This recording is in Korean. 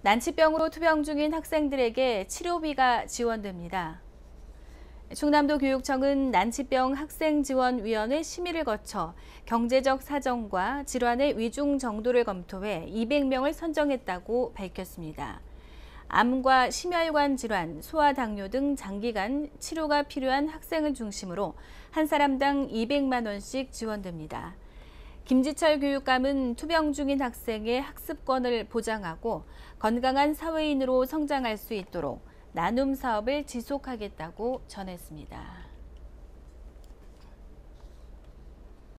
난치병으로 투병 중인 학생들에게 치료비가 지원됩니다. 충남도 교육청은 난치병 학생지원위원회 심의를 거쳐 경제적 사정과 질환의 위중 정도를 검토해 200명을 선정했다고 밝혔습니다. 암과 심혈관 질환, 소아당뇨 등 장기간 치료가 필요한 학생을 중심으로 한 사람당 200만 원씩 지원됩니다. 김지철 교육감은 투병 중인 학생의 학습권을 보장하고 건강한 사회인으로 성장할 수 있도록 나눔 사업을 지속하겠다고 전했습니다.